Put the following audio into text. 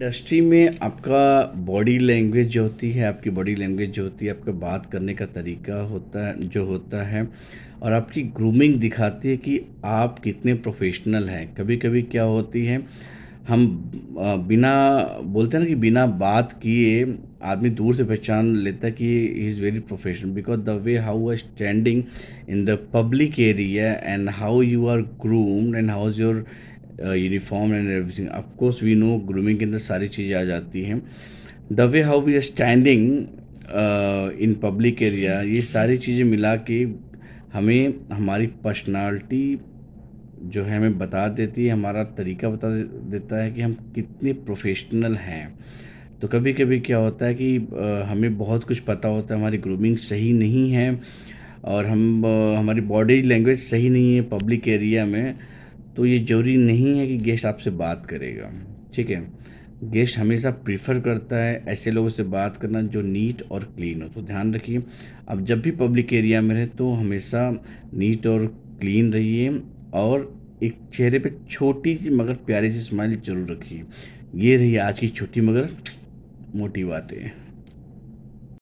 industry में आपका body language जो होती है आपकी बॉडी लैंग्वेज जो होती है आपका बात करने का तरीका होता है जो होता है और आपकी ग्रूमिंग दिखाती है कि आप कितने प्रोफेशनल हैं कभी कभी क्या होती है हम बिना बोलते हैं ना कि बिना बात किए आदमी दूर से पहचान लेता है कि is very professional because the way how are standing in the public area and how you are groomed and how is your uniform and everything of course we know grooming के अंदर सारी चीज़ें आ जाती हैं the way how we are standing in public area ये सारी चीज़ें मिला के हमें हमारी पर्सनालिटी जो है हमें बता देती है हमारा तरीका बता देता है कि हम कितने प्रोफेशनल हैं तो कभी कभी क्या होता है कि हमें बहुत कुछ पता होता है हमारी ग्रूमिंग सही नहीं है और हम हमारी बॉडी लैंग्वेज सही नहीं है पब्लिक एरिया में तो ये जरूरी नहीं है कि गेस्ट आपसे बात करेगा ठीक है गेस्ट हमेशा प्रीफर करता है ऐसे लोगों से बात करना जो नीट और क्लीन हो तो ध्यान रखिए अब जब भी पब्लिक एरिया में रहे तो हमेशा नीट और क्लीन रहिए और एक चेहरे पे छोटी सी मगर प्यारी सी स्माइल जरूर रखिए ये रही आज की छोटी मगर मोटी बातें